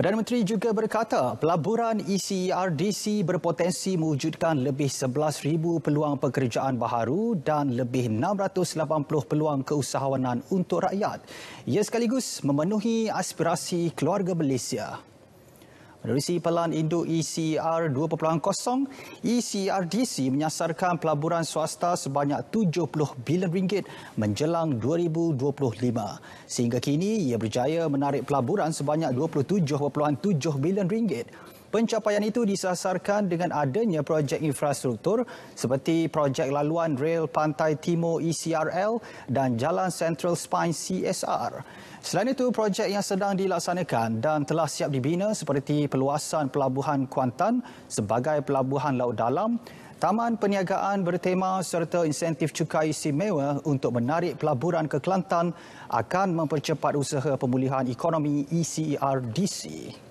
Perdana Menteri juga berkata pelaburan ECRDC berpotensi mewujudkan lebih 11,000 peluang pekerjaan baharu dan lebih 680 peluang keusahawanan untuk rakyat. Ia sekaligus memenuhi aspirasi keluarga Malaysia. Menerusi pelan induk ECR 2.0, ECRDC menyasarkan pelaburan swasta sebanyak RM70 bilion menjelang 2025. Sehingga kini, ia berjaya menarik pelaburan sebanyak RM27.7 bilion Pencapaian itu disasarkan dengan adanya projek infrastruktur seperti projek laluan rel Pantai Timur ECRL dan Jalan Central Spine CSR. Selain itu, projek yang sedang dilaksanakan dan telah siap dibina seperti peluasan Pelabuhan Kuantan sebagai Pelabuhan Laut Dalam, Taman Perniagaan Bertema serta Insentif Cukai istimewa untuk menarik pelaburan ke Kelantan akan mempercepat usaha pemulihan ekonomi ECRDC.